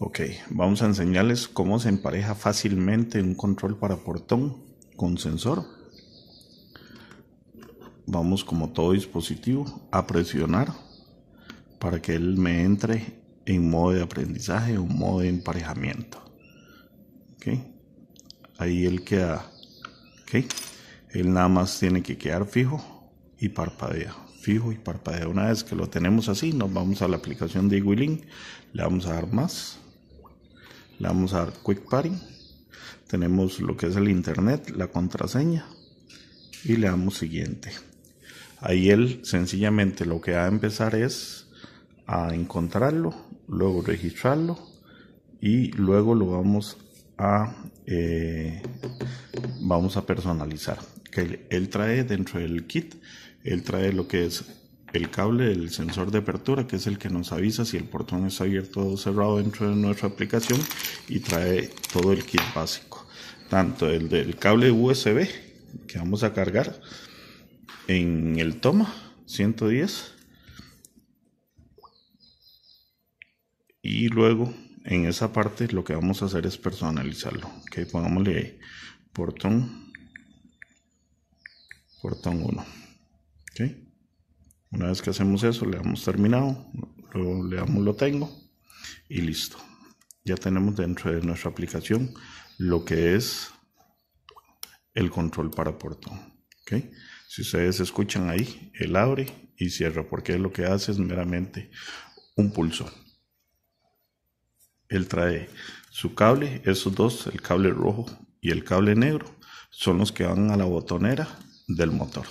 Ok, vamos a enseñarles cómo se empareja fácilmente un control para portón con sensor. Vamos como todo dispositivo a presionar para que él me entre en modo de aprendizaje o modo de emparejamiento. Ok, ahí él queda. Ok, él nada más tiene que quedar fijo y parpadea fijo y parpadea una vez que lo tenemos así nos vamos a la aplicación de Wheeling le vamos a dar más le vamos a dar Quick Party. Tenemos lo que es el internet, la contraseña y le damos siguiente. Ahí él sencillamente lo que va a empezar es a encontrarlo, luego registrarlo y luego lo vamos a eh, vamos a personalizar. Que él, él trae dentro del kit, él trae lo que es el cable del sensor de apertura, que es el que nos avisa si el portón es abierto o cerrado dentro de nuestra aplicación y trae todo el kit básico. Tanto el del cable USB que vamos a cargar en el toma 110 y luego en esa parte lo que vamos a hacer es personalizarlo. Ok, pongámosle portón portón 1. Okay. Una vez que hacemos eso, le damos terminado, luego le damos lo tengo y listo. Ya tenemos dentro de nuestra aplicación lo que es el control para portón. ¿okay? Si ustedes escuchan ahí, él abre y cierra porque lo que hace es meramente un pulsón. Él trae su cable, esos dos, el cable rojo y el cable negro, son los que van a la botonera del motor.